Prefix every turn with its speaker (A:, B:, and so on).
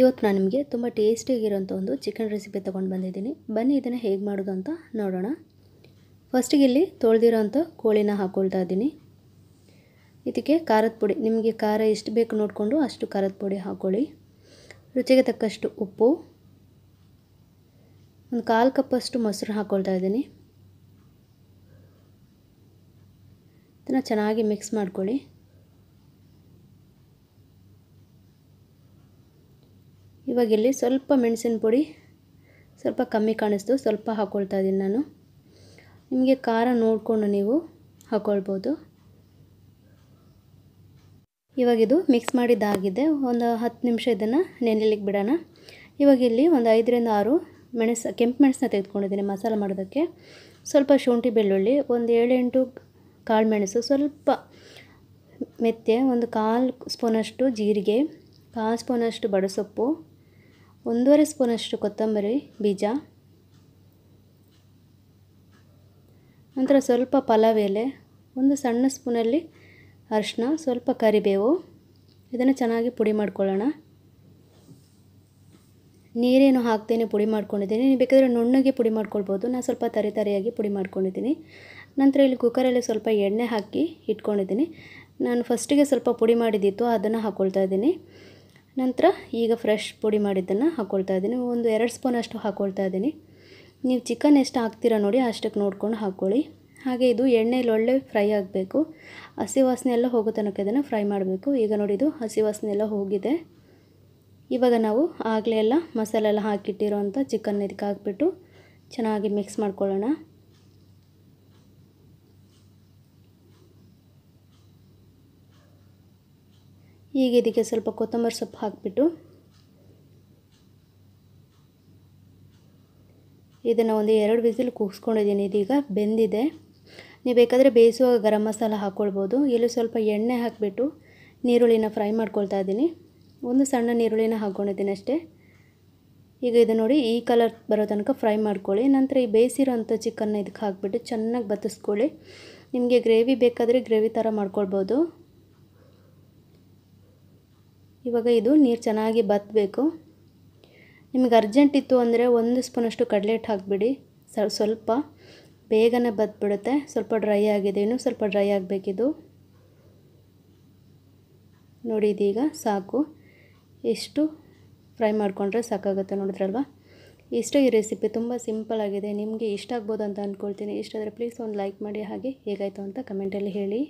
A: ಇವತ್ತು ನಾನು ನಿಮಗೆ ತುಂಬ ಟೇಸ್ಟಿಯಾಗಿರೋಂಥ ಒಂದು ಚಿಕನ್ ರೆಸಿಪಿ ತೊಗೊಂಡು ಬಂದಿದ್ದೀನಿ ಬನ್ನಿ ಇದನ್ನು ಹೇಗೆ ಮಾಡೋದು ಅಂತ ನೋಡೋಣ ಫಸ್ಟಿಗೆ ಇಲ್ಲಿ ತೊಳೆದಿರೋಂಥ ಕೋಳಿನ ಹಾಕ್ಕೊಳ್ತಾ ಇದ್ದೀನಿ ಇದಕ್ಕೆ ಖಾರದ ಪುಡಿ ನಿಮಗೆ ಖಾರ ಎಷ್ಟು ಬೇಕು ನೋಡಿಕೊಂಡು ಅಷ್ಟು ಖಾರದ ಪುಡಿ ಹಾಕ್ಕೊಳ್ಳಿ ರುಚಿಗೆ ತಕ್ಕಷ್ಟು ಉಪ್ಪು ಒಂದು ಕಾಲು ಕಪ್ಪಷ್ಟು ಮೊಸರು ಹಾಕ್ಕೊಳ್ತಾ ಇದ್ದೀನಿ ಇದನ್ನು ಚೆನ್ನಾಗಿ ಮಿಕ್ಸ್ ಮಾಡ್ಕೊಳ್ಳಿ ಇವಾಗ ಇಲ್ಲಿ ಸ್ವಲ್ಪ ಮೆಣಸಿನ ಪುಡಿ ಸ್ವಲ್ಪ ಕಮ್ಮಿ ಕಾಣಿಸ್ತು ಸ್ವಲ್ಪ ಹಾಕ್ಕೊಳ್ತಾ ಇದ್ದೀನಿ ನಾನು ನಿಮಗೆ ಖಾರ ನೋಡಿಕೊಂಡು ನೀವು ಹಾಕ್ಕೊಳ್ಬೋದು ಇವಾಗಿದು ಮಿಕ್ಸ್ ಮಾಡಿದ್ದಾಗಿದೆ ಒಂದು ಹತ್ತು ನಿಮಿಷ ಇದನ್ನು ನೆನೆಲಿಕ್ಕೆ ಬಿಡೋಣ ಇವಾಗ ಇಲ್ಲಿ ಒಂದು ಐದರಿಂದ ಆರು ಮೆಣಸು ಕೆಂಪು ಮೆಣಸನ್ನ ತೆಗೆದುಕೊಂಡಿದ್ದೀನಿ ಮಸಾಲೆ ಮಾಡೋದಕ್ಕೆ ಸ್ವಲ್ಪ ಶುಂಠಿ ಬೆಳ್ಳುಳ್ಳಿ ಒಂದು ಏಳೆಂಟು ಕಾಳು ಮೆಣಸು ಸ್ವಲ್ಪ ಮೆತ್ತೆ ಒಂದು ಕಾಲು ಸ್ಪೂನಷ್ಟು ಜೀರಿಗೆ ಕಾಲು ಸ್ಪೂನಷ್ಟು ಬಡಸೊಪ್ಪು ಒಂದೂವರೆ ಸ್ಪೂನಷ್ಟು ಕೊತ್ತಂಬರಿ ಬೀಜ ನಂತರ ಸ್ವಲ್ಪ ಪಲಾವ್ ಎಲೆ ಒಂದು ಸಣ್ಣ ಸ್ಪೂನಲ್ಲಿ ಅರಿಶಿನ ಸ್ವಲ್ಪ ಕರಿಬೇವು ಇದನ್ನು ಚೆನ್ನಾಗಿ ಪುಡಿ ಮಾಡ್ಕೊಳ್ಳೋಣ ನೀರೇನು ಹಾಕ್ತೇನೆ ಪುಡಿ ಮಾಡ್ಕೊಂಡಿದ್ದೀನಿ ನೀವು ಬೇಕಾದರೆ ನುಣ್ಣಗೆ ಪುಡಿ ಮಾಡ್ಕೊಳ್ಬೋದು ನಾನು ಸ್ವಲ್ಪ ತರಿ ತರಿಯಾಗಿ ಪುಡಿ ಮಾಡ್ಕೊಂಡಿದ್ದೀನಿ ನಂತರ ಇಲ್ಲಿ ಕುಕ್ಕರಲ್ಲಿ ಸ್ವಲ್ಪ ಎಣ್ಣೆ ಹಾಕಿ ಇಟ್ಕೊಂಡಿದ್ದೀನಿ ನಾನು ಫಸ್ಟಿಗೆ ಸ್ವಲ್ಪ ಪುಡಿ ಮಾಡಿದ್ದಿತ್ತು ಅದನ್ನು ಹಾಕ್ಕೊಳ್ತಾ ಇದ್ದೀನಿ ನಂತರ ಈಗ ಫ್ರೆಶ್ ಪುಡಿ ಮಾಡಿದ್ದನ್ನು ಹಾಕ್ಕೊಳ್ತಾ ಇದ್ದೀನಿ ಒಂದು ಎರಡು ಸ್ಪೂನ್ ಅಷ್ಟು ಹಾಕ್ಕೊಳ್ತಾ ಇದ್ದೀನಿ ನೀವು ಚಿಕನ್ ಎಷ್ಟು ಹಾಕ್ತೀರಾ ನೋಡಿ ಅಷ್ಟಕ್ಕೆ ನೋಡ್ಕೊಂಡು ಹಾಕ್ಕೊಳ್ಳಿ ಹಾಗೆ ಇದು ಎಣ್ಣೆಲಿ ಒಳ್ಳೆ ಫ್ರೈ ಆಗಬೇಕು ಹಸಿ ವಾಸನೆ ಎಲ್ಲ ಹೋಗೋ ತನಕ ಇದನ್ನು ಫ್ರೈ ಮಾಡಬೇಕು ಈಗ ನೋಡಿ ಇದು ಹಸಿ ವಾಸನೆ ಎಲ್ಲ ಹೋಗಿದೆ ಇವಾಗ ನಾವು ಆಗಲೇ ಎಲ್ಲ ಮಸಾಲೆ ಎಲ್ಲ ಹಾಕಿಟ್ಟಿರೋವಂಥ ಚಿಕನ್ ಇದಕ್ಕೆ ಹಾಕ್ಬಿಟ್ಟು ಚೆನ್ನಾಗಿ ಮಿಕ್ಸ್ ಮಾಡ್ಕೊಳ್ಳೋಣ ಈಗ ಇದಕ್ಕೆ ಸ್ವಲ್ಪ ಕೊತ್ತಂಬರಿ ಸೊಪ್ಪು ಹಾಕಿಬಿಟ್ಟು ಇದನ್ನು ಒಂದು ಎರಡು ವಿಸಿಲ್ ಕೂಗಿಸ್ಕೊಂಡಿದ್ದೀನಿ ಇದೀಗ ಬೆಂದಿದೆ ನೀವು ಬೇಕಾದರೆ ಬೇಯಿಸುವಾಗ ಗರಂ ಮಸಾಲ ಹಾಕ್ಕೊಳ್ಬೋದು ಇಲ್ಲಿ ಸ್ವಲ್ಪ ಎಣ್ಣೆ ಹಾಕಿಬಿಟ್ಟು ನೀರುಳ್ಳಿನ ಫ್ರೈ ಮಾಡ್ಕೊಳ್ತಾ ಇದ್ದೀನಿ ಒಂದು ಸಣ್ಣ ನೀರುಳ್ಳಿನ ಹಾಕ್ಕೊಂಡಿದ್ದೀನಿ ಅಷ್ಟೇ ಈಗ ಇದು ನೋಡಿ ಈ ಕಲರ್ ಬರೋ ತನಕ ಫ್ರೈ ಮಾಡ್ಕೊಳ್ಳಿ ನಂತರ ಈ ಬೇಯಿಸಿರೋಂಥ ಚಿಕನ್ನ ಇದಕ್ಕೆ ಹಾಕಿಬಿಟ್ಟು ಚೆನ್ನಾಗಿ ಬತ್ತಿಸ್ಕೊಳ್ಳಿ ನಿಮಗೆ ಗ್ರೇವಿ ಬೇಕಾದರೆ ಗ್ರೇವಿ ಥರ ಮಾಡ್ಕೊಳ್ಬೋದು ಇವಾಗ ಇದು ನೀರು ಚೆನ್ನಾಗಿ ಬತ್ತಬೇಕು ನಿಮಗೆ ಅರ್ಜೆಂಟ್ ಇತ್ತು ಅಂದರೆ ಒಂದು ಸ್ಪೂನಷ್ಟು ಕಡಲೆಟ್ ಹಾಕಿಬಿಡಿ ಸ್ವಲ್ಪ ಬೇಗನೆ ಬತ್ಬಿಡುತ್ತೆ ಸ್ವಲ್ಪ ಡ್ರೈ ಆಗಿದೆ ಇನ್ನೂ ಸ್ವಲ್ಪ ಡ್ರೈ ಆಗಬೇಕಿದು ನೋಡಿ ಇದೀಗ ಸಾಕು ಇಷ್ಟು ಫ್ರೈ ಮಾಡಿಕೊಂಡ್ರೆ ಸಾಕಾಗುತ್ತೆ ನೋಡಿದ್ರಲ್ವ ಇಷ್ಟು ಈ ರೆಸಿಪಿ ತುಂಬ ಸಿಂಪಲ್ ಆಗಿದೆ ನಿಮಗೆ ಇಷ್ಟ ಆಗ್ಬೋದು ಅಂತ ಅಂದ್ಕೊಳ್ತೀನಿ ಇಷ್ಟ ಪ್ಲೀಸ್ ಒಂದು ಲೈಕ್ ಮಾಡಿ ಹಾಗೆ ಹೇಗಾಯಿತು ಅಂತ ಕಮೆಂಟಲ್ಲಿ ಹೇಳಿ